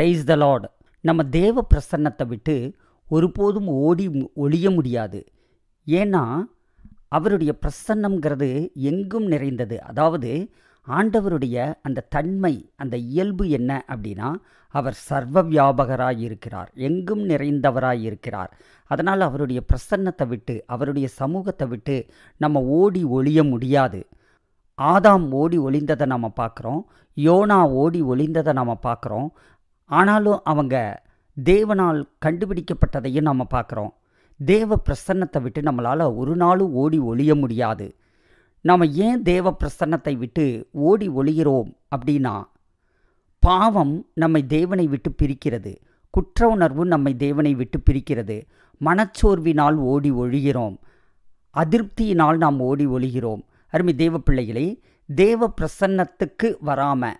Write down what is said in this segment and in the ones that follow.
price த Lord நம்ம தேவ பிரசன்னத்தை விட்டு ஒருபோதும் ஓடி ஒழிய முடியாது ஏன்னா அவருடைய பிரசன்னம்ங்கிறது எங்கும் நிறைந்தது அதாவது ஆண்டவருடைய அந்த தன்மை அந்த இயல்பு என்ன அப்படின்னா அவர் சர்வ வியாபகராக இருக்கிறார் எங்கும் நிறைந்தவராக இருக்கிறார் அதனால் அவருடைய பிரசன்னத்தை விட்டு அவருடைய சமூகத்தை விட்டு நம்ம ஓடி ஒழிய முடியாது ஆதாம் ஓடி ஒளிந்ததை நாம் பார்க்குறோம் யோனா ஓடி ஒளிந்ததை நாம் பார்க்குறோம் ஆனாலும் அவங்க தேவனால் கண்டுபிடிக்கப்பட்டதையும் நம்ம பார்க்குறோம் தேவ பிரசன்னத்தை விட்டு நம்மளால் ஒரு நாளும் ஓடி ஒழிய முடியாது நாம் ஏன் தேவ பிரசன்னத்தை விட்டு ஓடி ஒழிகிறோம் அப்படின்னா பாவம் நம்மை தேவனை விட்டு பிரிக்கிறது குற்ற உணர்வு நம்மை தேவனை விட்டு பிரிக்கிறது மனச்சோர்வினால் ஓடி ஒழிகிறோம் அதிருப்தியினால் நாம் ஓடி ஒழிகிறோம் அருமை தேவ பிள்ளைகளே தேவ பிரசன்னத்துக்கு வராமல்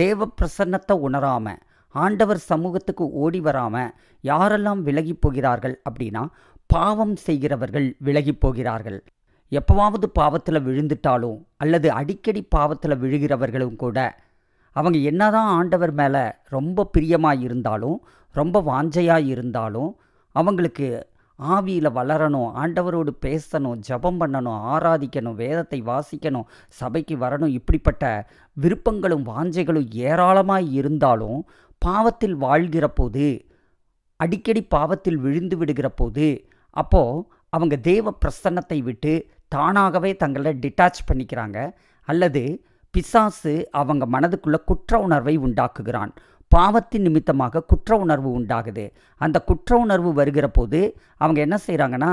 தேவ பிரசன்னத்தை உணராமல் ஆண்டவர் சமூகத்துக்கு ஓடி வராமல் யாரெல்லாம் விலகி போகிறார்கள் அப்படின்னா பாவம் செய்கிறவர்கள் விலகி போகிறார்கள் எப்போவாவது பாவத்தில் விழுந்துட்டாலும் அல்லது அடிக்கடி பாவத்தில் விழுகிறவர்களும் கூட அவங்க என்னதான் ஆண்டவர் மேலே ரொம்ப பிரியமாக இருந்தாலும் ரொம்ப வாஞ்சையாக இருந்தாலும் அவங்களுக்கு ஆவியில் வளரணும் ஆண்டவரோடு பேசணும் ஜபம் பண்ணணும் ஆராதிக்கணும் வேதத்தை வாசிக்கணும் சபைக்கு வரணும் இப்படிப்பட்ட விருப்பங்களும் வாஞ்சைகளும் ஏராளமாக இருந்தாலும் பாவத்தில் வாழ்கிற போது அடிக்கடி பாவத்தில் விழுந்து விடுகிற போது அப்போது அவங்க தேவ பிரசன்னத்தை விட்டு தானாகவே தங்களை டிட்டாச் பண்ணிக்கிறாங்க அல்லது பிசாசு அவங்க மனதுக்குள்ள குற்ற உணர்வை உண்டாக்குகிறான் பாவத்தின் நிமித்தமாக குற்ற உணர்வு உண்டாகுது அந்த குற்ற உணர்வு வருகிற போது அவங்க என்ன செய்கிறாங்கன்னா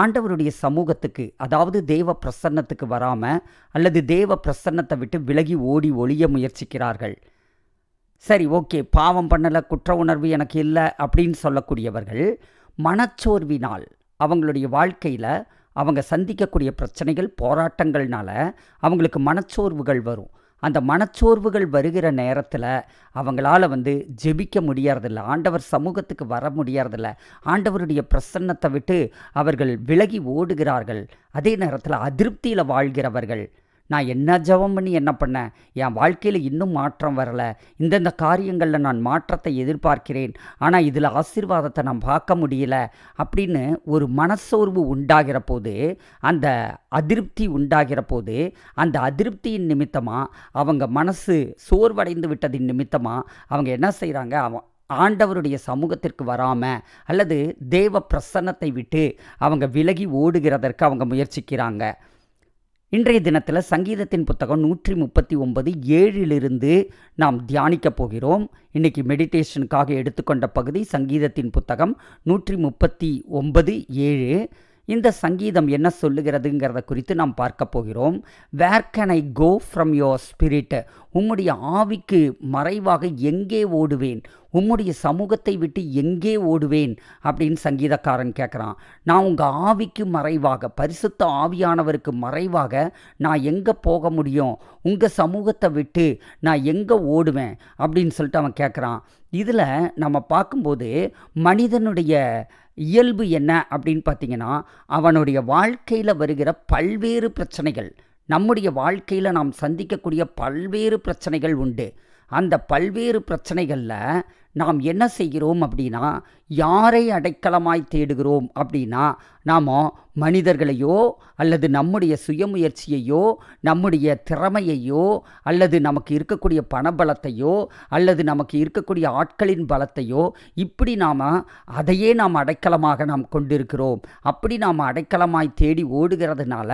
ஆண்டவருடைய சமூகத்துக்கு அதாவது தேவ பிரசன்னத்துக்கு வராமல் அல்லது தேவ பிரசன்னத்தை விட்டு விலகி ஓடி ஒழிய முயற்சிக்கிறார்கள் சரி ஓகே பாவம் பண்ணலை குற்ற உணர்வு எனக்கு இல்லை அப்படின்னு சொல்லக்கூடியவர்கள் மனச்சோர்வினால் அவங்களுடைய வாழ்க்கையில் அவங்க சந்திக்கக்கூடிய பிரச்சனைகள் போராட்டங்கள்னால அவங்களுக்கு மனச்சோர்வுகள் வரும் அந்த மனச்சோர்வுகள் வருகிற நேரத்தில் அவங்களால வந்து ஜெபிக்க முடியறதில்ல ஆண்டவர் சமூகத்துக்கு வர முடியறதில்ல ஆண்டவருடைய பிரசன்னத்தை விட்டு அவர்கள் விலகி ஓடுகிறார்கள் அதே நேரத்தில் அதிருப்தியில் வாழ்கிறவர்கள் நான் என்ன ஜபம் பண்ணி என்ன பண்ணேன் என் வாழ்க்கையில் இன்னும் மாற்றம் வரலை இந்தந்த காரியங்களில் நான் மாற்றத்தை எதிர்பார்க்கிறேன் ஆனால் இதில் ஆசீர்வாதத்தை நான் பார்க்க முடியல அப்படின்னு ஒரு மனசோர்வு உண்டாகிற போது அந்த அதிருப்தி உண்டாகிற போது அந்த அதிருப்தியின் நிமித்தமாக அவங்க மனசு சோர்வடைந்து விட்டதின் நிமித்தமாக அவங்க என்ன செய்கிறாங்க அவன் ஆண்டவருடைய சமூகத்திற்கு வராமல் அல்லது தேவ பிரசன்னத்தை விட்டு அவங்க விலகி ஓடுகிறதற்கு அவங்க முயற்சிக்கிறாங்க இன்றைய தினத்தில் சங்கீதத்தின் புத்தகம் நூற்றி முப்பத்தி ஒன்பது ஏழிலிருந்து நாம் தியானிக்கப் போகிறோம் இன்றைக்கி மெடிடேஷனுக்காக எடுத்துக்கொண்ட பகுதி சங்கீதத்தின் புத்தகம் நூற்றி முப்பத்தி ஒன்பது ஏழு இந்த சங்கீதம் என்ன சொல்லுகிறதுங்கிறத குறித்து நாம் பார்க்க போகிறோம் where can I go from your spirit உம்முடைய ஆவிக்கு மறைவாக எங்கே ஓடுவேன் உம்முடைய சமூகத்தை விட்டு எங்கே ஓடுவேன் அப்படின்னு சங்கீதக்காரன் கேட்குறான் நான் உங்கள் ஆவிக்கு மறைவாக பரிசுத்த ஆவியானவருக்கு மறைவாக நான் எங்கே போக முடியும் உங்கள் சமூகத்தை விட்டு நான் எங்கே ஓடுவேன் அப்படின்னு சொல்லிட்டு அவன் கேட்குறான் இதில் நம்ம பார்க்கும்போது மனிதனுடைய இயல்பு என்ன அப்படின்னு பார்த்தீங்கன்னா அவனுடைய வாழ்க்கையில் வருகிற பல்வேறு பிரச்சனைகள் நம்முடைய வாழ்க்கையில் நாம் சந்திக்கக்கூடிய பல்வேறு பிரச்சனைகள் உண்டு அந்த பல்வேறு பிரச்சனைகளில் நாம் என்ன செய்கிறோம் அப்படின்னா யாரை அடைக்கலமாய் தேடுகிறோம் அப்படின்னா நாம் மனிதர்களையோ அல்லது நம்முடைய சுயமுயற்சியையோ நம்முடைய திறமையையோ அல்லது நமக்கு இருக்கக்கூடிய பணபலத்தையோ அல்லது நமக்கு இருக்கக்கூடிய ஆட்களின் பலத்தையோ இப்படி நாம் அதையே நாம் அடைக்கலமாக நாம் கொண்டிருக்கிறோம் அப்படி நாம் அடைக்கலமாய் தேடி ஓடுகிறதுனால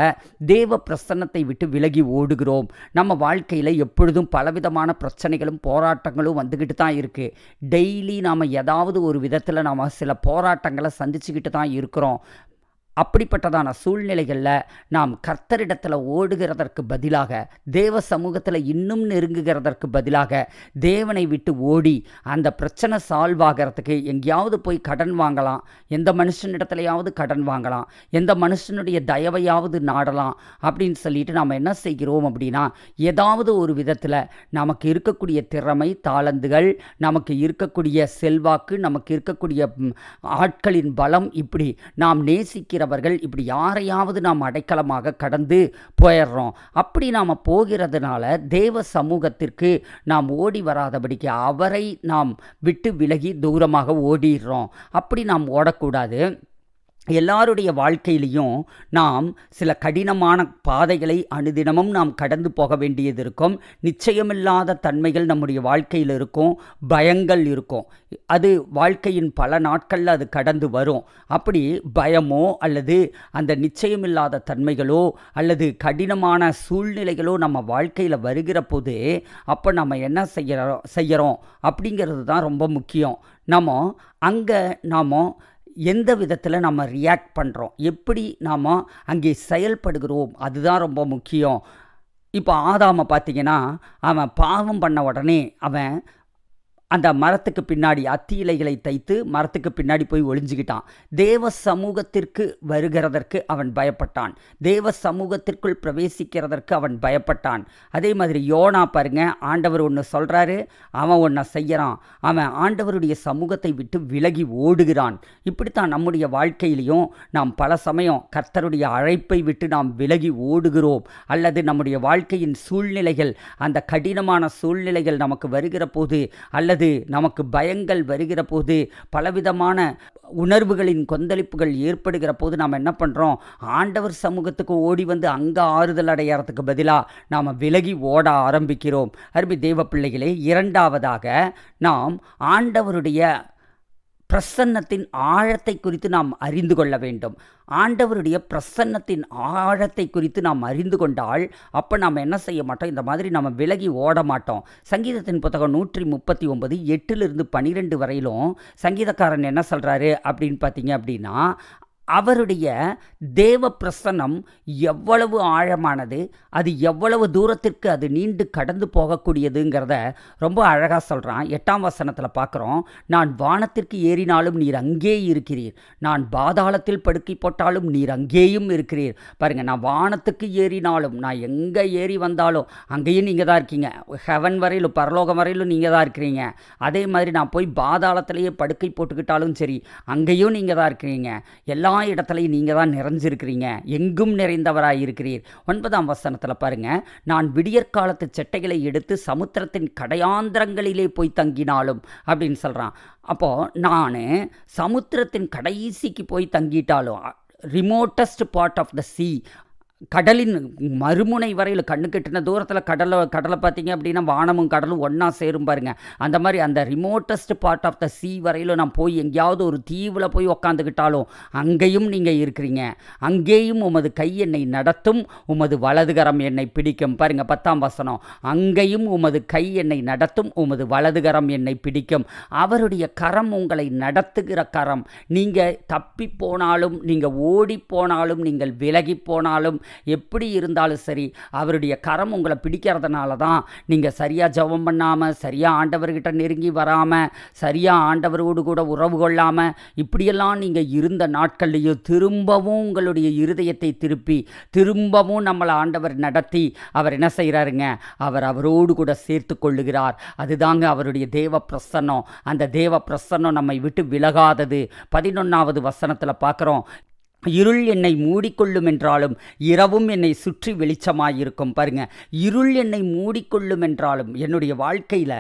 தேவ பிரசன்னத்தை விட்டு விலகி ஓடுகிறோம் நம்ம வாழ்க்கையில் எப்பொழுதும் பலவிதமான பிரச்சனைகளும் போராட்டங்களும் வந்துக்கிட்டு தான் இருக்குது டெய்லி நாம் ஏதாவது ஒரு விதத்தில் நாம் சில போராட்டங்களை சந்திச்சுக்கிட்டு தான் இருக்கிறோம் அப்படிப்பட்டதான சூழ்நிலைகளில் நாம் கர்த்தரிடத்தில் ஓடுகிறதற்கு பதிலாக தேவ சமூகத்தில் இன்னும் நெருங்குகிறதற்கு பதிலாக தேவனை விட்டு ஓடி அந்த பிரச்சனை சால்வ் ஆகிறதுக்கு எங்கேயாவது போய் கடன் வாங்கலாம் எந்த மனுஷனிடத்துலையாவது கடன் வாங்கலாம் எந்த மனுஷனுடைய தயவையாவது நாடலாம் அப்படின்னு சொல்லிட்டு நாம் என்ன செய்கிறோம் அப்படின்னா ஏதாவது ஒரு விதத்தில் நமக்கு இருக்கக்கூடிய திறமை தாளந்துகள் நமக்கு இருக்கக்கூடிய செல்வாக்கு நமக்கு இருக்கக்கூடிய ஆட்களின் பலம் இப்படி நாம் நேசிக்கிற அப்படிப்பட்டவர்கள் இப்படி யாரையாவது நாம் அடைக்கலமாக கடந்து போயிடுறோம் அப்படி நாம் போகிறதுனால தேவ சமூகத்திற்கு நாம் ஓடி வராதபடிக்கு அவரை நாம் விட்டு விலகி தூரமாக ஓடிடுறோம் அப்படி நாம் ஓடக்கூடாது எல்லாருடைய வாழ்க்கையிலையும் நாம் சில கடினமான பாதைகளை அனுதினமும் நாம் கடந்து போக வேண்டியது இருக்கும் நிச்சயமில்லாத தன்மைகள் நம்முடைய வாழ்க்கையில் இருக்கும் பயங்கள் இருக்கும் அது வாழ்க்கையின் பல நாட்களில் அது கடந்து வரும் அப்படி பயமோ அல்லது அந்த நிச்சயமில்லாத தன்மைகளோ அல்லது கடினமான சூழ்நிலைகளோ நம்ம வாழ்க்கையில் வருகிற போது அப்போ நம்ம என்ன செய்கிறோம் செய்கிறோம் அப்படிங்கிறது தான் ரொம்ப முக்கியம் நம்ம அங்கே நாம் எந்த விதத்தில் நம்ம ரியாக்ட் பண்ணுறோம் எப்படி நாம் அங்கே செயல்படுகிறோம் அதுதான் ரொம்ப முக்கியம் இப்போ ஆதாமை பார்த்தீங்கன்னா அவன் பாவம் பண்ண உடனே அவன் அந்த மரத்துக்கு பின்னாடி அத்தி இலைகளை தைத்து மரத்துக்கு பின்னாடி போய் ஒளிஞ்சுக்கிட்டான் தேவ சமூகத்திற்கு வருகிறதற்கு அவன் பயப்பட்டான் தேவ சமூகத்திற்குள் பிரவேசிக்கிறதற்கு அவன் பயப்பட்டான் அதே மாதிரி யோனா பாருங்க ஆண்டவர் ஒன்று சொல்கிறாரு அவன் ஒன்றை செய்கிறான் அவன் ஆண்டவருடைய சமூகத்தை விட்டு விலகி ஓடுகிறான் இப்படித்தான் நம்முடைய வாழ்க்கையிலையும் நாம் பல சமயம் கர்த்தருடைய அழைப்பை விட்டு நாம் விலகி ஓடுகிறோம் அல்லது நம்முடைய வாழ்க்கையின் சூழ்நிலைகள் அந்த கடினமான சூழ்நிலைகள் நமக்கு வருகிற போது அல்லது அல்லது நமக்கு பயங்கள் வருகிற போது பலவிதமான உணர்வுகளின் கொந்தளிப்புகள் ஏற்படுகிற போது நாம் என்ன பண்ணுறோம் ஆண்டவர் சமூகத்துக்கு ஓடி வந்து அங்கே ஆறுதல் அடையாறதுக்கு பதிலாக நாம் விலகி ஓட ஆரம்பிக்கிறோம் அருமை தெய்வ பிள்ளைகளே இரண்டாவதாக நாம் ஆண்டவருடைய பிரசன்னத்தின் ஆழத்தை குறித்து நாம் அறிந்து கொள்ள வேண்டும் ஆண்டவருடைய பிரசன்னத்தின் ஆழத்தை குறித்து நாம் அறிந்து கொண்டால் அப்போ நாம் என்ன செய்ய மாட்டோம் இந்த மாதிரி நம்ம விலகி ஓட மாட்டோம் சங்கீதத்தின் புத்தகம் நூற்றி முப்பத்தி ஒன்பது எட்டிலிருந்து பனிரெண்டு வரையிலும் சங்கீதக்காரன் என்ன சொல்கிறாரு அப்படின்னு பார்த்தீங்க அப்படின்னா அவருடைய தேவ பிரசனம் எவ்வளவு ஆழமானது அது எவ்வளவு தூரத்திற்கு அது நீண்டு கடந்து போகக்கூடியதுங்கிறத ரொம்ப அழகாக சொல்கிறான் எட்டாம் வசனத்தில் பார்க்குறோம் நான் வானத்திற்கு ஏறினாலும் நீர் அங்கே இருக்கிறீர் நான் பாதாளத்தில் படுக்கை போட்டாலும் நீர் அங்கேயும் இருக்கிறீர் பாருங்கள் நான் வானத்துக்கு ஏறினாலும் நான் எங்கே ஏறி வந்தாலும் அங்கேயும் நீங்கள் தான் இருக்கீங்க ஹெவன் வரையிலும் பரலோகம் வரையிலும் நீங்கள் தான் இருக்கிறீங்க அதே மாதிரி நான் போய் பாதாளத்திலேயே படுக்கை போட்டுக்கிட்டாலும் சரி அங்கேயும் நீங்கள் தான் இருக்கிறீங்க எல்லா இடத்துலையும் நீங்கள் தான் நிறைஞ்சிருக்கிறீங்க எங்கும் நிறைந்தவராக இருக்கிறீர் ஒன்பதாம் வசனத்தில் பாருங்கள் நான் விடியற்காலத்து செட்டைகளை எடுத்து சமுத்திரத்தின் கடையாந்திரங்களிலே போய் தங்கினாலும் அப்படின்னு சொல்கிறான் அப்போது நான் சமுத்திரத்தின் கடைசிக்கு போய் தங்கிட்டாலும் remotest part of the sea கடலின் மறுமுனை வரையில் கண்ணு கெட்டின தூரத்தில் கடலை கடலை பார்த்தீங்க அப்படின்னா வானமும் கடலும் ஒன்றா சேரும் பாருங்க அந்த மாதிரி அந்த remotest part of the sea வரையிலும் நான் போய் எங்கேயாவது ஒரு தீவில் போய் உக்காந்துக்கிட்டாலும் அங்கேயும் நீங்கள் இருக்கிறீங்க அங்கேயும் உமது கை என்னை நடத்தும் உமது வலதுகரம் என்னை பிடிக்கும் பாருங்க பத்தாம் வசனம் அங்கேயும் உமது கை என்னை நடத்தும் உமது வலதுகரம் என்னை பிடிக்கும் அவருடைய கரம் உங்களை நடத்துகிற கரம் நீங்கள் தப்பி போனாலும் நீங்கள் ஓடி போனாலும் நீங்கள் விலகி போனாலும் எப்படி இருந்தாலும் சரி அவருடைய கரம் உங்களை பிடிக்கிறதுனால தான் நீங்கள் சரியாக ஜபம் பண்ணாமல் சரியாக ஆண்டவர்கிட்ட நெருங்கி வராமல் சரியாக ஆண்டவரோடு கூட உறவு கொள்ளாமல் இப்படியெல்லாம் நீங்கள் இருந்த நாட்கள்லேயும் திரும்பவும் உங்களுடைய இருதயத்தை திருப்பி திரும்பவும் நம்மளை ஆண்டவர் நடத்தி அவர் என்ன செய்கிறாருங்க அவர் அவரோடு கூட சேர்த்து கொள்ளுகிறார் அதுதாங்க அவருடைய தேவ பிரசன்னம் அந்த தேவ பிரசன்னம் நம்மை விட்டு விலகாதது பதினொன்றாவது வசனத்தில் பார்க்குறோம் இருள் என்னை மூடிக்கொள்ளும் என்றாலும் இரவும் என்னை சுற்றி வெளிச்சமாயிருக்கும் பாருங்க இருள் என்னை மூடிக்கொள்ளும் என்றாலும் என்னுடைய வாழ்க்கையில்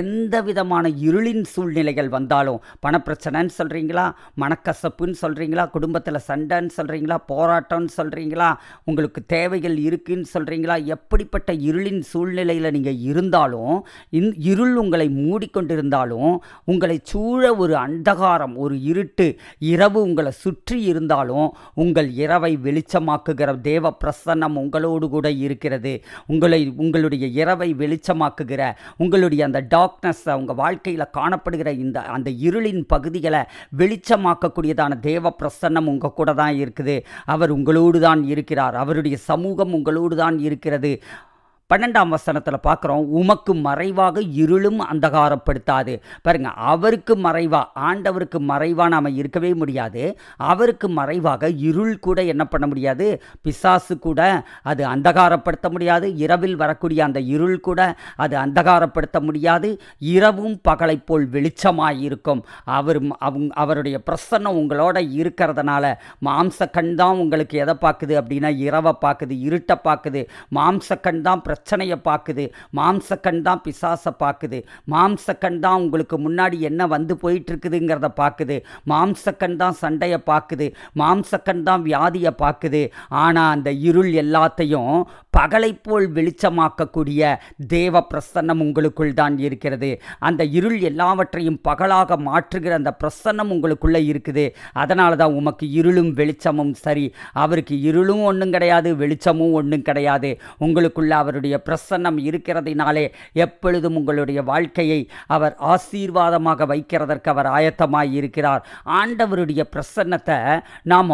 எந்த விதமான இருளின் சூழ்நிலைகள் வந்தாலும் பணப்பிரச்சனைன்னு சொல்கிறீங்களா மனக்கசப்புன்னு சொல்கிறீங்களா குடும்பத்தில் சண்டைன்னு சொல்கிறீங்களா போராட்டம்னு சொல்கிறீங்களா உங்களுக்கு தேவைகள் இருக்குன்னு சொல்கிறீங்களா எப்படிப்பட்ட இருளின் சூழ்நிலையில் நீங்கள் இருந்தாலும் இந் இருள் உங்களை மூடிக்கொண்டிருந்தாலும் உங்களை சூழ ஒரு அந்தகாரம் ஒரு இருட்டு இரவு உங்களை சுற்றி இருந்தாலும் இருந்தாலும் உங்கள் இரவை வெளிச்சமாக்குகிற தேவ பிரசன்னம் உங்களோடு கூட இருக்கிறது உங்களை உங்களுடைய இரவை வெளிச்சமாக்குகிற உங்களுடைய அந்த டார்க்னஸ்ஸை உங்கள் வாழ்க்கையில் காணப்படுகிற இந்த அந்த இருளின் பகுதிகளை வெளிச்சமாக்கக்கூடியதான தேவ பிரசன்னம் உங்கள் கூட தான் இருக்குது அவர் உங்களோடு தான் இருக்கிறார் அவருடைய சமூகம் உங்களோடு தான் இருக்கிறது பன்னெண்டாம் வசனத்தில் பார்க்குறோம் உமக்கு மறைவாக இருளும் அந்தகாரப்படுத்தாது பாருங்கள் அவருக்கு மறைவாக ஆண்டவருக்கு மறைவாக நாம் இருக்கவே முடியாது அவருக்கு மறைவாக இருள் கூட என்ன பண்ண முடியாது பிசாசு கூட அது அந்தகாரப்படுத்த முடியாது இரவில் வரக்கூடிய அந்த இருள் கூட அது அந்தகாரப்படுத்த முடியாது இரவும் பகலை போல் வெளிச்சமாக இருக்கும் அவர் அவங்க அவருடைய பிரசன்னம் உங்களோட இருக்கிறதுனால மாம்ச கண் தான் உங்களுக்கு எதை பார்க்குது அப்படின்னா இரவை பார்க்குது இருட்டை பார்க்குது மாம்ச கண் தான் பிரச்சனையை பார்க்குது மாம்சக்கண் தான் பிசாசை பார்க்குது மாம்சக்கண் தான் உங்களுக்கு முன்னாடி என்ன வந்து போயிட்டுருக்குதுங்கிறத பார்க்குது மாம்சக்கண் தான் சண்டையை பார்க்குது மாம்சக்கண் தான் வியாதியை பார்க்குது ஆனால் அந்த இருள் எல்லாத்தையும் பகலை போல் வெளிச்சமாக்கக்கூடிய தேவ பிரசன்னம் உங்களுக்குள் தான் இருக்கிறது அந்த இருள் எல்லாவற்றையும் பகலாக மாற்றுகிற அந்த பிரசன்னம் உங்களுக்குள்ளே இருக்குது அதனால தான் உமக்கு இருளும் வெளிச்சமும் சரி அவருக்கு இருளும் ஒன்றும் கிடையாது வெளிச்சமும் ஒன்றும் கிடையாது உங்களுக்குள்ள அவருடைய பிரசன்னம் இருக்கிறதுனாலே எப்பொழுதும் உங்களுடைய வாழ்க்கையை அவர் ஆசீர்வாதமாக வைக்கிறதற்கு அவர் ஆயத்தமாக இருக்கிறார் ஆண்டவருடைய பிரசன்னத்தை நாம்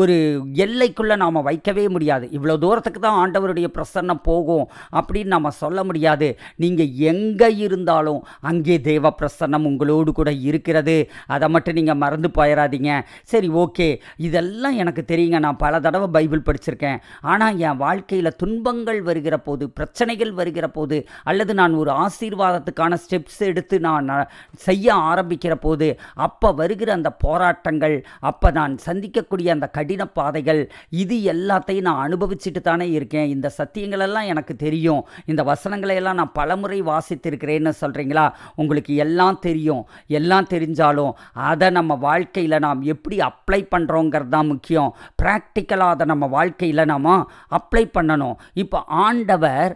ஒரு எல்லைக்குள்ளே நாம் வைக்கவே முடியாது இவ்வளோ தூரத்துக்கு தான் ஆண்டவருடைய பிரசன்னம் போகும் அப்படின்னு நம்ம சொல்ல முடியாது நீங்கள் எங்கே இருந்தாலும் அங்கே தேவ பிரசன்னம் உங்களோடு கூட இருக்கிறது அதை மட்டும் நீங்கள் மறந்து போயிடாதீங்க சரி ஓகே இதெல்லாம் எனக்கு தெரியுங்க நான் பல தடவை பைபிள் படிச்சிருக்கேன் ஆனால் என் வாழ்க்கையில் துன்பங்கள் வருகிற போது பிரச்சனைகள் வருகிற போது அல்லது நான் ஒரு ஆசீர்வாதத்துக்கான ஸ்டெப்ஸ் எடுத்து நான் செய்ய ஆரம்பிக்கிற போது அப்போ வருகிற அந்த போராட்டங்கள் அப்போ நான் சந்திக்கக்கூடிய அந்த கடின பாதைகள் இது எல்லாத்தையும் நான் அனுபவிச்சுட்டு தானே இருக்கேன் இந்த சத்தியங்களெல்லாம் எனக்கு தெரியும் இந்த வசனங்களை எல்லாம் நான் பலமுறை வாசித்திருக்கிறேன்னு சொல்கிறீங்களா உங்களுக்கு எல்லாம் தெரியும் எல்லாம் தெரிஞ்சாலும் அதை நம்ம வாழ்க்கையில் நாம் எப்படி அப்ளை பண்ணுறோங்கிறது தான் முக்கியம் ப்ராக்டிக்கலாக அதை நம்ம வாழ்க்கையில் நாம் அப்ளை பண்ணணும் இப்போ ஆண்டவர்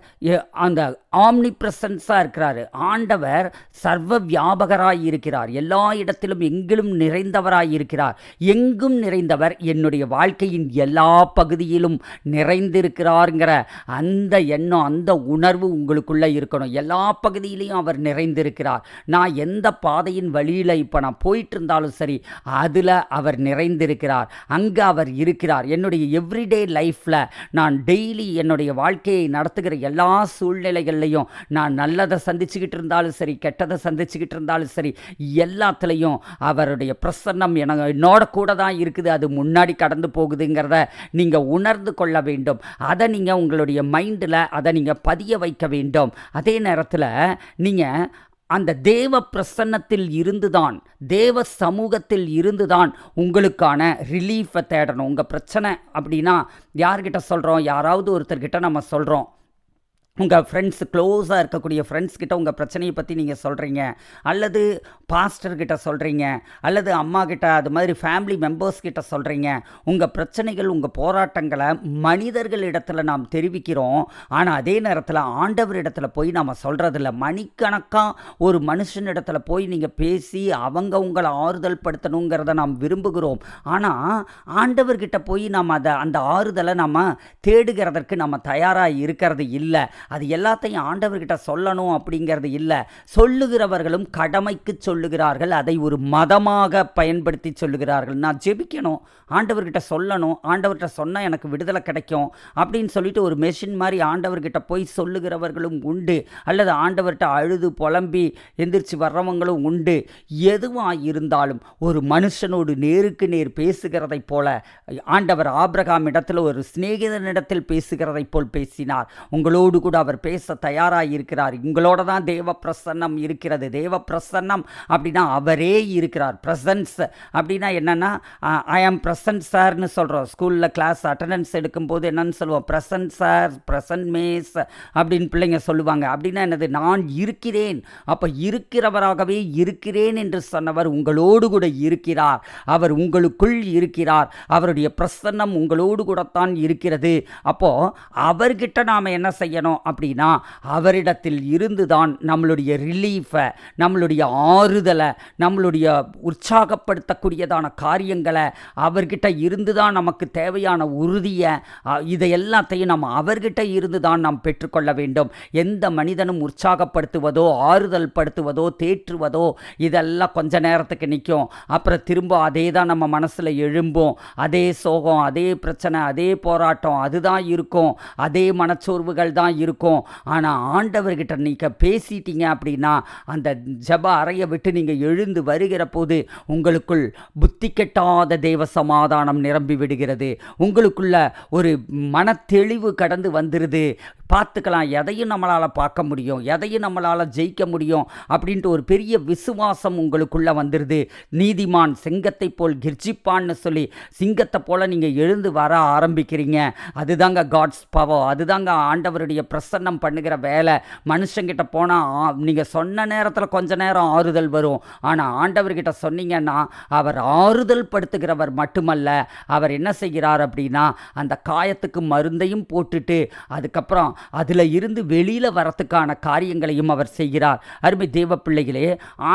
அந்த ஆம்னி பிரசன்ஸாக இருக்கிறாரு ஆண்டவர் சர்வ வியாபகராய் இருக்கிறார் எல்லா இடத்திலும் எங்கிலும் நிறைந்தவராய் இருக்கிறார் எங்கும் நிறைந்தவர் என்னுடைய வாழ்க்கையின் எல்லா பகுதியிலும் நிறைந்திருக்கிறாருங்கிற அந்த எண்ணம் அந்த உணர்வு உங்களுக்குள்ளே இருக்கணும் எல்லா பகுதியிலையும் அவர் நிறைந்திருக்கிறார் நான் எந்த பாதையின் வழியில் இப்போ நான் போயிட்டு இருந்தாலும் சரி அதில் அவர் நிறைந்திருக்கிறார் அங்கே அவர் இருக்கிறார் என்னுடைய எவ்ரிடே லைஃப்பில் நான் டெய்லி என்னுடைய வாழ்க்கையை நடத்துகிற எல்லா சூழ்நிலைகளில் எல்லாத்துலேயும் நான் நல்லதை சந்திச்சுக்கிட்டு இருந்தாலும் சரி கெட்டதை சந்திச்சுக்கிட்டு இருந்தாலும் சரி எல்லாத்துலேயும் அவருடைய பிரசன்னம் என என்னோட கூட தான் இருக்குது அது முன்னாடி கடந்து போகுதுங்கிறத நீங்கள் உணர்ந்து கொள்ள வேண்டும் அதை நீங்கள் உங்களுடைய மைண்டில் அதை நீங்கள் பதிய வைக்க வேண்டும் அதே நேரத்தில் நீங்கள் அந்த தேவ பிரசன்னத்தில் இருந்துதான் தேவ சமூகத்தில் இருந்துதான் உங்களுக்கான ரிலீஃபை தேடணும் உங்கள் பிரச்சனை அப்படின்னா யார்கிட்ட சொல்கிறோம் யாராவது ஒருத்தர்கிட்ட நம்ம சொல்கிறோம் உங்கள் ஃப்ரெண்ட்ஸ் க்ளோஸாக இருக்கக்கூடிய ஃப்ரெண்ட்ஸ் கிட்ட உங்கள் பிரச்சனையை பற்றி நீங்கள் சொல்கிறீங்க அல்லது பாஸ்டர்கிட்ட சொல்கிறீங்க அல்லது அம்மா கிட்ட அது மாதிரி ஃபேமிலி மெம்பர்ஸ் கிட்ட சொல்கிறீங்க உங்கள் பிரச்சனைகள் உங்கள் போராட்டங்களை மனிதர்கள் இடத்துல நாம் தெரிவிக்கிறோம் ஆனால் அதே நேரத்தில் ஆண்டவர் இடத்துல போய் நாம் சொல்கிறதில்ல மணிக்கணக்காக ஒரு மனுஷன் இடத்துல போய் நீங்கள் பேசி அவங்க உங்களை ஆறுதல் படுத்தணுங்கிறத நாம் விரும்புகிறோம் ஆனால் ஆண்டவர்கிட்ட போய் நாம் அதை அந்த ஆறுதலை நம்ம தேடுகிறதற்கு நம்ம தயாராக இருக்கிறது இல்லை அது எல்லாத்தையும் ஆண்டவர்கிட்ட சொல்லணும் அப்படிங்கிறது இல்லை சொல்லுகிறவர்களும் கடமைக்கு சொல்லுகிறார்கள் அதை ஒரு மதமாக பயன்படுத்தி சொல்லுகிறார்கள் நான் ஜெபிக்கணும் ஆண்டவர்கிட்ட சொல்லணும் ஆண்டவர்கிட்ட சொன்னால் எனக்கு விடுதலை கிடைக்கும் அப்படின்னு சொல்லிட்டு ஒரு மெஷின் மாதிரி ஆண்டவர்கிட்ட போய் சொல்லுகிறவர்களும் உண்டு அல்லது ஆண்டவர்கிட்ட அழுது புலம்பி எந்திரிச்சு வர்றவங்களும் உண்டு எதுவாக இருந்தாலும் ஒரு மனுஷனோடு நேருக்கு நேர் பேசுகிறதை போல ஆண்டவர் ஆப்ரகாம் இடத்தில் ஒரு சிநேகிதனிடத்தில் பேசுகிறதை போல் பேசினார் உங்களோடு கூட கூட அவர் பேச தயாராக இருக்கிறார் உங்களோட தான் தேவ பிரசன்னம் இருக்கிறது தேவ பிரசன்னம் அப்படின்னா அவரே இருக்கிறார் ப்ரெசன்ஸ் அப்படின்னா என்னென்னா ஐ ஆம் ப்ரெசன்ட் சார்னு சொல்கிறோம் ஸ்கூலில் கிளாஸ் அட்டண்டன்ஸ் எடுக்கும்போது என்னென்னு சொல்லுவோம் ப்ரெசன்ட் சார் ப்ரெசன்ட் மேஸ் அப்படின்னு பிள்ளைங்க சொல்லுவாங்க அப்படின்னா என்னது நான் இருக்கிறேன் அப்போ இருக்கிறவராகவே இருக்கிறேன் என்று சொன்னவர் உங்களோடு கூட இருக்கிறார் அவர் உங்களுக்குள் இருக்கிறார் அவருடைய பிரசன்னம் உங்களோடு கூடத்தான் இருக்கிறது அப்போது அவர்கிட்ட நாம் என்ன செய்யணும் அப்படின்னா அவரிடத்தில் இருந்து தான் நம்மளுடைய ரிலீஃபை நம்மளுடைய ஆறுதலை நம்மளுடைய உற்சாகப்படுத்தக்கூடியதான காரியங்களை அவர்கிட்ட இருந்து தான் நமக்கு தேவையான உறுதியை இதை எல்லாத்தையும் நம்ம அவர்கிட்ட இருந்து தான் நாம் பெற்றுக்கொள்ள வேண்டும் எந்த மனிதனும் உற்சாகப்படுத்துவதோ ஆறுதல் படுத்துவதோ தேற்றுவதோ இதெல்லாம் கொஞ்ச நேரத்துக்கு நிற்கும் அப்புறம் திரும்ப அதே தான் நம்ம மனசில் எழும்பும் அதே சோகம் அதே பிரச்சனை அதே போராட்டம் அதுதான் இருக்கும் அதே மனச்சோர்வுகள் தான் இருக்கும் இருக்கும் ஆனால் ஆண்டவர்கிட்ட நீங்கள் பேசிட்டீங்க அப்படின்னா அந்த ஜப அறையை விட்டு நீங்கள் எழுந்து வருகிற போது உங்களுக்குள் புத்தி கெட்டாத தேவ சமாதானம் நிரம்பி விடுகிறது உங்களுக்குள்ள ஒரு மனத்தெளிவு கடந்து வந்துடுது பார்த்துக்கலாம் எதையும் நம்மளால் பார்க்க முடியும் எதையும் நம்மளால் ஜெயிக்க முடியும் அப்படின்ட்டு ஒரு பெரிய விசுவாசம் உங்களுக்குள்ளே வந்துடுது நீதிமான் சிங்கத்தை போல் கிர்ஜிப்பான்னு சொல்லி சிங்கத்தை போல் நீங்கள் எழுந்து வர ஆரம்பிக்கிறீங்க அதுதாங்க காட்ஸ் பவர் அதுதாங்க ஆண்டவருடைய பிரச பிரசன்னம் பண்ணுகிற வேலை மனுஷங்கிட்ட போனால் நீங்கள் சொன்ன நேரத்தில் கொஞ்ச நேரம் ஆறுதல் வரும் ஆனால் ஆண்டவர்கிட்ட சொன்னீங்கன்னா அவர் ஆறுதல் படுத்துகிறவர் மட்டுமல்ல அவர் என்ன செய்கிறார் அப்படின்னா அந்த காயத்துக்கு மருந்தையும் போட்டுட்டு அதுக்கப்புறம் அதில் இருந்து வெளியில் வரத்துக்கான காரியங்களையும் அவர் செய்கிறார் அருமை தேவ பிள்ளைகளே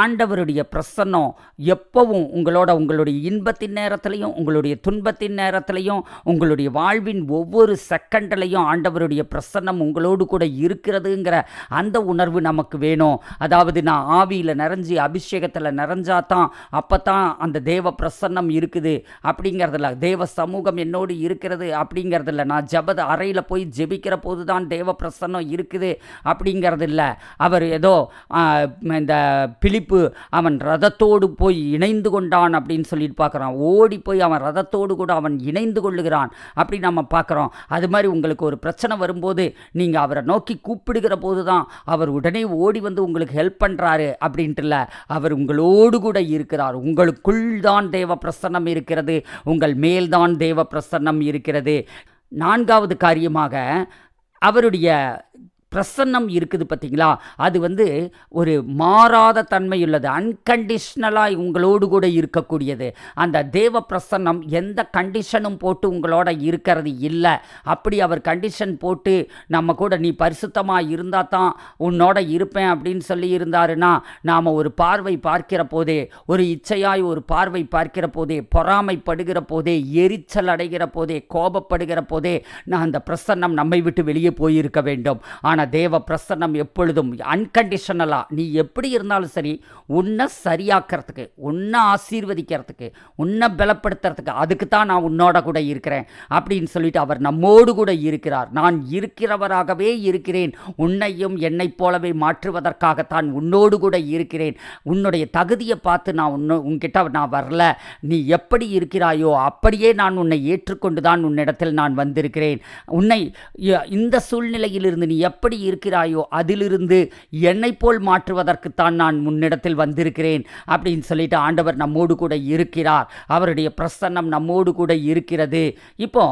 ஆண்டவருடைய பிரசன்னம் எப்பவும் உங்களோட உங்களுடைய இன்பத்தின் நேரத்திலையும் உங்களுடைய துன்பத்தின் நேரத்திலையும் உங்களுடைய வாழ்வின் ஒவ்வொரு செகண்ட்லையும் ஆண்டவருடைய பிரசன்னம் உங்களோடு உயிரோடு கூட இருக்கிறதுங்கிற அந்த உணர்வு நமக்கு வேணும் அதாவது நான் ஆவியில் நிறைஞ்சி அபிஷேகத்தில் நிறைஞ்சா தான் அப்போ தான் அந்த தேவ பிரசன்னம் இருக்குது அப்படிங்கிறதுல தேவ சமூகம் என்னோடு இருக்கிறது அப்படிங்கிறதில்ல நான் ஜபத அறையில் போய் ஜெபிக்கிற போது தான் தேவ பிரசன்னம் இருக்குது அப்படிங்கிறது இல்லை அவர் ஏதோ இந்த பிலிப்பு அவன் ரதத்தோடு போய் இணைந்து கொண்டான் அப்படின்னு சொல்லிட்டு பார்க்குறான் ஓடி போய் அவன் ரதத்தோடு கூட அவன் இணைந்து கொள்ளுகிறான் அப்படி நம்ம பார்க்குறோம் அது மாதிரி உங்களுக்கு ஒரு பிரச்சனை வரும்போது நீங்கள் அவரை நோக்கி கூப்பிடுகிற போது தான் அவர் உடனே ஓடி வந்து உங்களுக்கு ஹெல்ப் பண்ணுறாரு அப்படின்ட்டுல அவர் உங்களோடு கூட இருக்கிறார் உங்களுக்குள் தான் தேவ பிரசன்னம் இருக்கிறது உங்கள் மேல்தான் தேவ பிரசன்னம் இருக்கிறது நான்காவது காரியமாக அவருடைய பிரசன்னம் இருக்குது பார்த்தீங்களா அது வந்து ஒரு மாறாத தன்மை உள்ளது அன்கண்டிஷ்னலாக உங்களோடு கூட இருக்கக்கூடியது அந்த தேவ பிரசன்னம் எந்த கண்டிஷனும் போட்டு உங்களோட இருக்கிறது இல்லை அப்படி அவர் கண்டிஷன் போட்டு நம்ம கூட நீ பரிசுத்தமாக இருந்தால் தான் உன்னோட இருப்பேன் அப்படின்னு சொல்லி இருந்தாருன்னா நாம் ஒரு பார்வை பார்க்கிற போதே ஒரு இச்சையாய் ஒரு பார்வை பார்க்கிற போதே பொறாமைப்படுகிற போதே எரிச்சல் அடைகிற போதே கோபப்படுகிற போதே நான் அந்த பிரசன்னம் நம்மை விட்டு வெளியே போயிருக்க வேண்டும் ஆனால் ஆனால் தேவ பிரசன்னம் எப்பொழுதும் அன்கண்டிஷனலாக நீ எப்படி இருந்தாலும் சரி உன்னை சரியாக்கிறதுக்கு உன்னை ஆசீர்வதிக்கிறதுக்கு உன்னை பலப்படுத்துறதுக்கு அதுக்கு தான் நான் உன்னோட கூட இருக்கிறேன் அப்படின்னு சொல்லிட்டு அவர் நம்மோடு கூட இருக்கிறார் நான் இருக்கிறவராகவே இருக்கிறேன் உன்னையும் என்னைப் போலவே மாற்றுவதற்காகத்தான் உன்னோடு கூட இருக்கிறேன் உன்னுடைய தகுதியை பார்த்து நான் உன்னு உன்கிட்ட நான் வரல நீ எப்படி இருக்கிறாயோ அப்படியே நான் உன்னை ஏற்றுக்கொண்டு தான் உன்னிடத்தில் நான் வந்திருக்கிறேன் உன்னை இந்த சூழ்நிலையிலிருந்து நீ எப்படி எப்படி இருக்கிறாயோ அதிலிருந்து என்னை போல் மாற்றுவதற்குத்தான் நான் முன்னிடத்தில் வந்திருக்கிறேன் அப்படின்னு சொல்லிட்டு ஆண்டவர் நம்மோடு கூட இருக்கிறார் அவருடைய பிரசன்னம் நம்மோடு கூட இருக்கிறது இப்போ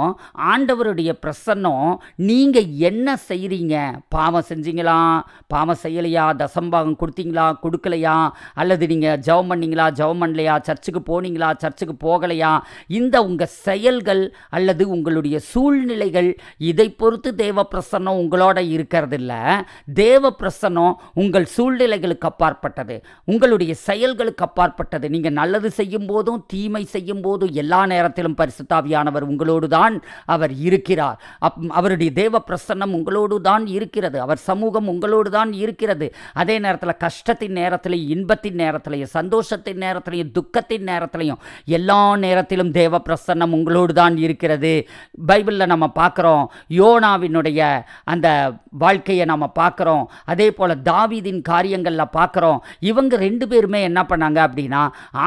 ஆண்டவருடைய பிரசன்னம் நீங்க என்ன செய்றீங்க பாவம் செஞ்சீங்களா பாவம் செய்யலையா தசம்பாகம் கொடுத்தீங்களா கொடுக்கலையா அல்லது நீங்க ஜவம் பண்ணீங்களா ஜவம் பண்ணலையா சர்ச்சுக்கு போனீங்களா சர்ச்சுக்கு போகலையா இந்த உங்க செயல்கள் அல்லது உங்களுடைய சூழ்நிலைகள் இதை பொறுத்து தேவ பிரசன்னம் உங்களோட இருக்கிறது இருக்கிறதில்ல தேவ பிரசனம் உங்கள் சூழ்நிலைகளுக்கு அப்பாற்பட்டது உங்களுடைய செயல்களுக்கு அப்பாற்பட்டது நீங்கள் நல்லது செய்யும் போதும் தீமை செய்யும் போதும் எல்லா நேரத்திலும் பரிசுத்தாவியானவர் உங்களோடு தான் அவர் இருக்கிறார் அப் அவருடைய தேவ பிரசன்னம் உங்களோடு தான் இருக்கிறது அவர் சமூகம் உங்களோடு தான் இருக்கிறது அதே நேரத்தில் கஷ்டத்தின் நேரத்திலையும் இன்பத்தின் நேரத்திலையும் சந்தோஷத்தின் நேரத்திலையும் துக்கத்தின் நேரத்திலையும் எல்லா நேரத்திலும் தேவ பிரசன்னம் உங்களோடு தான் இருக்கிறது பைபிளில் நம்ம பார்க்குறோம் யோனாவினுடைய அந்த வாழ் வாழ்க்கையை நாம் பார்க்குறோம் அதே போல் தாவீதின் காரியங்களில் பார்க்குறோம் இவங்க ரெண்டு பேருமே என்ன பண்ணாங்க அப்படின்னா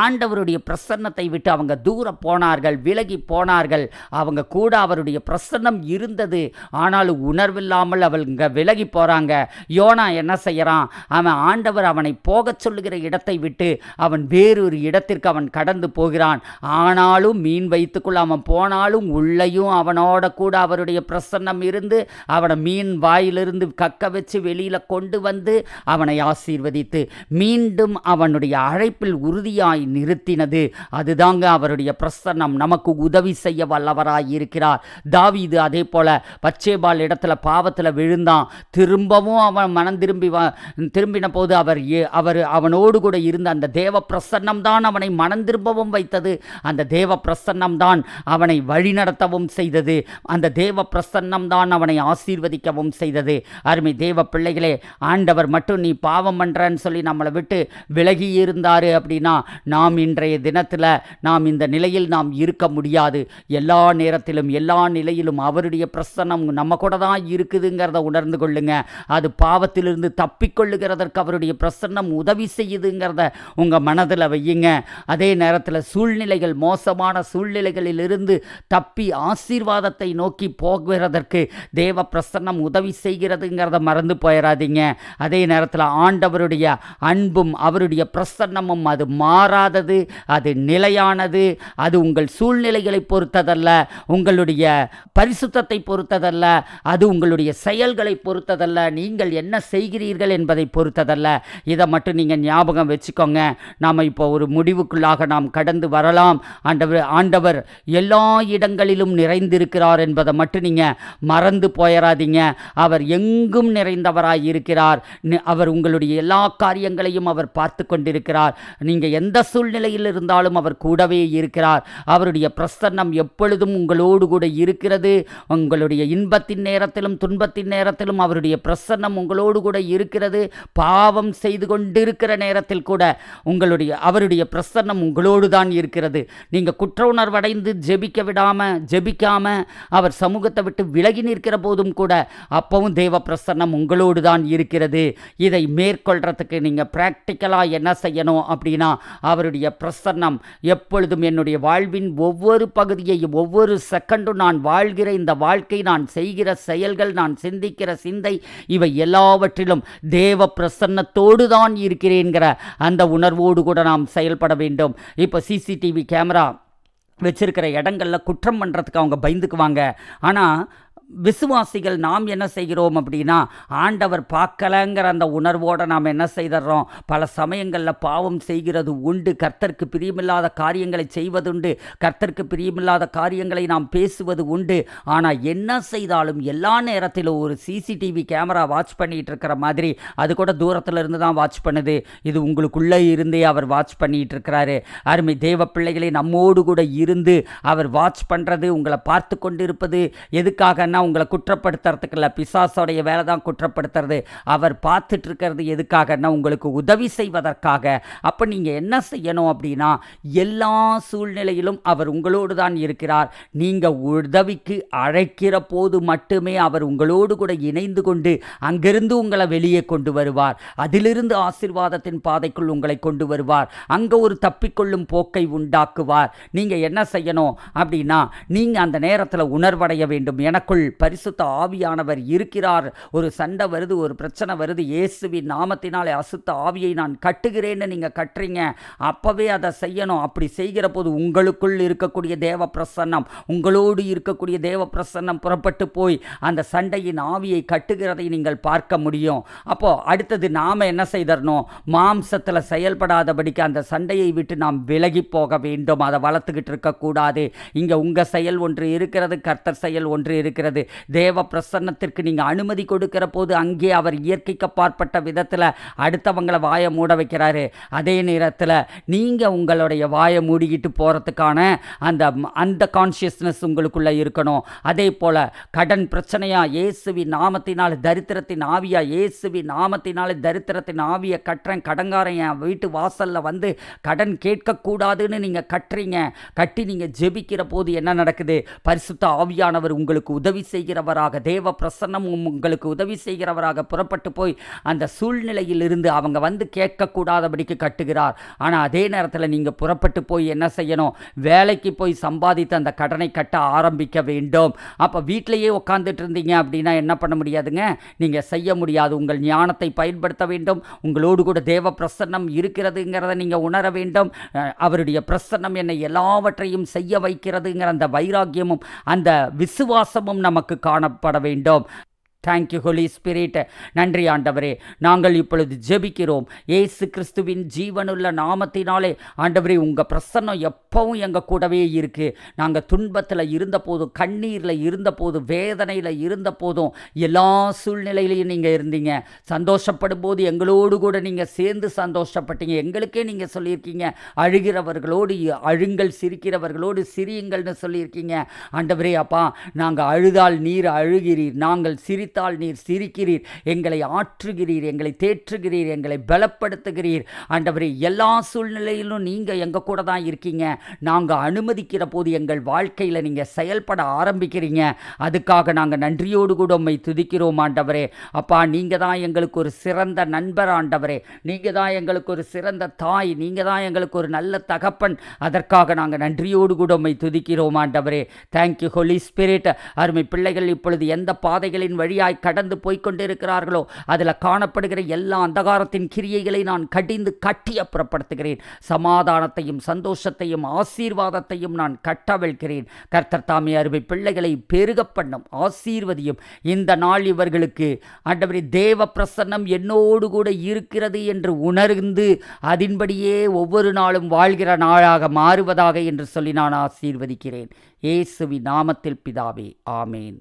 ஆண்டவருடைய பிரசன்னத்தை விட்டு அவங்க தூரம் போனார்கள் விலகி போனார்கள் அவங்க கூட அவருடைய பிரசன்னம் இருந்தது ஆனாலும் உணர்வில்லாமல் அவங்க விலகி போகிறாங்க யோனா என்ன செய்கிறான் அவன் ஆண்டவர் அவனை போகச் சொல்லுகிற இடத்தை விட்டு அவன் வேறொரு இடத்திற்கு அவன் கடந்து போகிறான் ஆனாலும் மீன் வைத்துக்குள்ள அவன் போனாலும் உள்ளையும் அவனோட கூட அவருடைய பிரசன்னம் இருந்து அவனை மீன் வாயிலிருந்து இருந்து கக்க வச்சு வெளியில் கொண்டு வந்து அவனை ஆசீர்வதித்து மீண்டும் அவனுடைய அழைப்பில் உறுதியாய் நிறுத்தினது அதுதாங்க அவருடைய பிரசன்னம் நமக்கு உதவி செய்ய வல்லவராய் இருக்கிறார் தாவிது அதே போல் பச்சேபால் இடத்துல பாவத்தில் விழுந்தான் திரும்பவும் அவன் மனம் திரும்பி திரும்பின போது அவர் அவர் அவனோடு கூட இருந்த அந்த தேவ பிரசன்னம் தான் அவனை மனம் திரும்பவும் வைத்தது அந்த தேவ பிரசன்னம் தான் அவனை வழிநடத்தவும் செய்தது அந்த தேவ பிரசன்னம் தான் அவனை ஆசீர்வதிக்கவும் செய்தது அருமை தேவ பிள்ளைகளே ஆண்டவர் மட்டும் நீ பாவம் பண்ணுறன்னு சொல்லி நம்மளை விட்டு விலகி இருந்தார் அப்படின்னா நாம் இன்றைய தினத்தில் நாம் இந்த நிலையில் நாம் இருக்க முடியாது எல்லா நேரத்திலும் எல்லா நிலையிலும் அவருடைய பிரசனம் நம்ம கூட தான் இருக்குதுங்கிறத உணர்ந்து கொள்ளுங்க அது பாவத்திலிருந்து தப்பிக்கொள்ளுகிறதற்கு அவருடைய பிரசன்னம் உதவி செய்யுதுங்கிறத உங்கள் மனதில் வையுங்க அதே நேரத்தில் சூழ்நிலைகள் மோசமான சூழ்நிலைகளிலிருந்து தப்பி ஆசீர்வாதத்தை நோக்கி போகிறதற்கு தேவ பிரசன்னம் உதவி செய்கிற செய்கிறதுங்கிறத மறந்து போயிடாதீங்க அதே நேரத்தில் ஆண்டவருடைய அன்பும் அவருடைய பிரசன்னமும் அது மாறாதது அது நிலையானது அது உங்கள் சூழ்நிலைகளை பொறுத்ததல்ல உங்களுடைய பரிசுத்தத்தை பொறுத்ததல்ல அது உங்களுடைய செயல்களை பொறுத்ததல்ல நீங்கள் என்ன செய்கிறீர்கள் என்பதை பொறுத்ததல்ல இதை மட்டும் நீங்கள் ஞாபகம் வச்சுக்கோங்க நாம் இப்போ ஒரு முடிவுக்குள்ளாக நாம் கடந்து வரலாம் ஆண்டவர் ஆண்டவர் எல்லா இடங்களிலும் நிறைந்திருக்கிறார் என்பதை மட்டும் நீங்கள் மறந்து போயிடாதீங்க அவர் எங் எங்கும் நிறைந்தவராய் இருக்கிறார் அவர் உங்களுடைய எல்லா காரியங்களையும் அவர் பார்த்து கொண்டிருக்கிறார் நீங்கள் எந்த சூழ்நிலையில் இருந்தாலும் அவர் கூடவே இருக்கிறார் அவருடைய பிரசன்னம் எப்பொழுதும் உங்களோடு கூட இருக்கிறது உங்களுடைய இன்பத்தின் நேரத்திலும் துன்பத்தின் நேரத்திலும் அவருடைய பிரசன்னம் உங்களோடு கூட இருக்கிறது பாவம் செய்து கொண்டிருக்கிற நேரத்தில் கூட உங்களுடைய அவருடைய பிரசன்னம் உங்களோடு தான் இருக்கிறது நீங்கள் குற்ற உணர்வடைந்து ஜெபிக்க விடாமல் ஜெபிக்காமல் அவர் சமூகத்தை விட்டு விலகி நிற்கிற போதும் கூட அப்பவும் தேவ தேவ பிரசன்னம் உங்களோடு தான் இருக்கிறது இதை மேற்கொள்றதுக்கு நீங்கள் ப்ராக்டிக்கலாக என்ன செய்யணும் அப்படின்னா அவருடைய பிரசன்னம் எப்பொழுதும் என்னுடைய வாழ்வின் ஒவ்வொரு பகுதியையும் ஒவ்வொரு செகண்டும் நான் வாழ்கிற இந்த வாழ்க்கை நான் செய்கிற செயல்கள் நான் சிந்திக்கிற சிந்தை இவை எல்லாவற்றிலும் தேவ பிரசன்னத்தோடு தான் இருக்கிறேங்கிற அந்த உணர்வோடு கூட நாம் செயல்பட வேண்டும் இப்போ சிசிடிவி கேமரா வச்சிருக்கிற இடங்களில் குற்றம் பண்ணுறதுக்கு அவங்க பயந்துக்குவாங்க ஆனால் விசுவாசிகள் நாம் என்ன செய்கிறோம் அப்படின்னா ஆண்டவர் பார்க்கலங்கிற அந்த உணர்வோடு நாம் என்ன செய்தோம் பல சமயங்களில் பாவம் செய்கிறது உண்டு கர்த்தருக்கு பிரியமில்லாத காரியங்களை செய்வதுண்டு கர்த்தருக்கு பிரியமில்லாத காரியங்களை நாம் பேசுவது உண்டு ஆனால் என்ன செய்தாலும் எல்லா நேரத்திலும் ஒரு சிசிடிவி கேமரா வாட்ச் பண்ணிகிட்டு இருக்கிற மாதிரி அது கூட தூரத்தில் இருந்து தான் வாட்ச் பண்ணுது இது உங்களுக்குள்ளே இருந்தே அவர் வாட்ச் பண்ணிகிட்டு இருக்கிறாரு அருமை தேவ பிள்ளைகளை நம்மோடு கூட இருந்து அவர் வாட்ச் பண்ணுறது உங்களை பார்த்து கொண்டு இருப்பது எதுக்காகன்னா ஆனால் உங்களை குற்றப்படுத்துறதுக்கு இல்லை பிசாசோடைய வேலை தான் குற்றப்படுத்துறது அவர் பார்த்துட்ருக்கிறது எதுக்காக எதுக்காகன்னா உங்களுக்கு உதவி செய்வதற்காக அப்போ நீங்கள் என்ன செய்யணும் அப்படின்னா எல்லா சூழ்நிலையிலும் அவர் உங்களோடு தான் இருக்கிறார் நீங்கள் உதவிக்கு அழைக்கிற போது மட்டுமே அவர் உங்களோடு கூட இணைந்து கொண்டு அங்கிருந்து உங்களை வெளியே கொண்டு வருவார் அதிலிருந்து ஆசிர்வாதத்தின் பாதைக்குள் உங்களை கொண்டு வருவார் அங்கே ஒரு தப்பிக்கொள்ளும் போக்கை உண்டாக்குவார் நீங்கள் என்ன செய்யணும் அப்படின்னா நீங்கள் அந்த நேரத்தில் உணர்வடைய வேண்டும் எனக்குள் பரிசுத்த ஆவியானவர் இருக்கிறார் ஒரு சண்டை வருது ஒரு பிரச்சனை வருது இயேசுவின் நாமத்தினாலே அசுத்த ஆவியை நான் கட்டுகிறேன்னு நீங்கள் கட்டுறீங்க அப்போவே அதை செய்யணும் அப்படி செய்கிற போது உங்களுக்குள் இருக்கக்கூடிய தேவ பிரசன்னம் உங்களோடு இருக்கக்கூடிய தேவ பிரசன்னம் புறப்பட்டு போய் அந்த சண்டையின் ஆவியை கட்டுகிறதை நீங்கள் பார்க்க முடியும் அப்போது அடுத்தது நாம் என்ன செய்தரணும் மாம்சத்தில் செயல்படாதபடிக்கு அந்த சண்டையை விட்டு நாம் விலகி போக வேண்டும் அதை வளர்த்துக்கிட்டு இருக்கக்கூடாது இங்கே உங்கள் செயல் ஒன்று இருக்கிறது கர்த்தர் செயல் ஒன்று இருக்கிறது இருக்கிறது தேவ பிரசன்னத்திற்கு நீங்கள் அனுமதி கொடுக்கிற போது அங்கே அவர் இயற்கைக்கு பார்ப்பட்ட விதத்தில் அடுத்தவங்களை வாயை மூட வைக்கிறாரு அதே நேரத்தில் நீங்கள் உங்களுடைய வாயை மூடிக்கிட்டு போகிறதுக்கான அந்த அந்த கான்ஷியஸ்னஸ் உங்களுக்குள்ளே இருக்கணும் அதே போல் கடன் பிரச்சனையாக இயேசுவி நாமத்தினால் தரித்திரத்தின் ஆவியா இயேசுவி நாமத்தினால் தரித்திரத்தின் ஆவியை கட்டுறேன் கடங்காரன் என் வீட்டு வாசலில் வந்து கடன் கேட்கக்கூடாதுன்னு நீங்கள் கட்டுறீங்க கட்டி நீங்கள் ஜெபிக்கிற போது என்ன நடக்குது பரிசுத்த ஆவியானவர் உங்களுக்கு உதவி உதவி செய்கிறவராக தேவ பிரசன்னமும் உங்களுக்கு உதவி செய்கிறவராக புறப்பட்டு போய் அந்த சூழ்நிலையில் இருந்து அவங்க வந்து கேட்கக்கூடாதபடிக்கு கட்டுகிறார் ஆனால் அதே நேரத்தில் நீங்கள் புறப்பட்டு போய் என்ன செய்யணும் வேலைக்கு போய் சம்பாதித்து அந்த கடனை கட்ட ஆரம்பிக்க வேண்டும் அப்போ வீட்டிலையே உட்காந்துட்டு இருந்தீங்க அப்படின்னா என்ன பண்ண முடியாதுங்க நீங்கள் செய்ய முடியாது உங்கள் ஞானத்தை பயன்படுத்த வேண்டும் உங்களோடு கூட தேவ பிரசன்னம் இருக்கிறதுங்கிறத நீங்கள் உணர வேண்டும் அவருடைய பிரசன்னம் என்னை எல்லாவற்றையும் செய்ய வைக்கிறதுங்கிற அந்த வைராக்கியமும் அந்த விசுவாசமும் நமக்கு காணப்பட வேண்டும் தேங்க்யூ ஹோலி ஸ்பிரிட் நன்றி ஆண்டவரே நாங்கள் இப்பொழுது ஜெபிக்கிறோம் ஏசு கிறிஸ்துவின் ஜீவனுள்ள நாமத்தினாலே ஆண்டவரே உங்கள் பிரசன்னம் எப்பவும் எங்கள் கூடவே இருக்குது நாங்கள் துன்பத்தில் இருந்தபோதும் கண்ணீரில் இருந்தபோதும் வேதனையில் இருந்தபோதும் எல்லா சூழ்நிலையிலையும் நீங்கள் இருந்தீங்க சந்தோஷப்படும் போது எங்களோடு கூட நீங்கள் சேர்ந்து சந்தோஷப்பட்டீங்க எங்களுக்கே நீங்கள் சொல்லியிருக்கீங்க அழுகிறவர்களோடு அழுங்கள் சிரிக்கிறவர்களோடு சிரியுங்கள்னு சொல்லியிருக்கீங்க ஆண்டவரே அப்பா நாங்கள் அழுதால் நீர் அழுகிறீர் நாங்கள் சிரி சிரித்தால் நீர் சிரிக்கிறீர் எங்களை ஆற்றுகிறீர் எங்களை தேற்றுகிறீர் எங்களை பலப்படுத்துகிறீர் ஆண்டவரே எல்லா சூழ்நிலையிலும் நீங்கள் எங்கள் கூட தான் இருக்கீங்க நாங்கள் அனுமதிக்கிற போது எங்கள் வாழ்க்கையில் நீங்கள் செயல்பட ஆரம்பிக்கிறீங்க அதுக்காக நாங்கள் நன்றியோடு கூட உண்மை துதிக்கிறோம் ஆண்டவரே அப்பா நீங்கள் தான் எங்களுக்கு ஒரு சிறந்த நண்பர் ஆண்டவரே நீங்கள் தான் எங்களுக்கு ஒரு சிறந்த தாய் நீங்கள் தான் எங்களுக்கு ஒரு நல்ல தகப்பன் அதற்காக நாங்கள் நன்றியோடு கூட உண்மை துதிக்கிறோம் ஆண்டவரே தேங்க்யூ ஹோலி ஸ்பிரிட் அருமை பிள்ளைகள் இப்பொழுது எந்த பாதைகளின் வழி வழியாய் கடந்து போய்கொண்டிருக்கிறார்களோ அதில் காணப்படுகிற எல்லா அந்தகாரத்தின் கிரியைகளை நான் கடிந்து கட்டி அப்புறப்படுத்துகிறேன் சமாதானத்தையும் சந்தோஷத்தையும் ஆசீர்வாதத்தையும் நான் கட்டவிழ்கிறேன் கர்த்தர் தாமே அருவி பிள்ளைகளை பெருக பண்ணும் ஆசீர்வதியும் இந்த நாள் இவர்களுக்கு ஆண்டவரே தேவ பிரசன்னம் என்னோடு கூட இருக்கிறது என்று உணர்ந்து அதன்படியே ஒவ்வொரு நாளும் வாழ்கிற நாளாக மாறுவதாக என்று சொல்லி நான் ஆசீர்வதிக்கிறேன் இயேசுவி நாமத்தில் பிதாவே ஆமேன்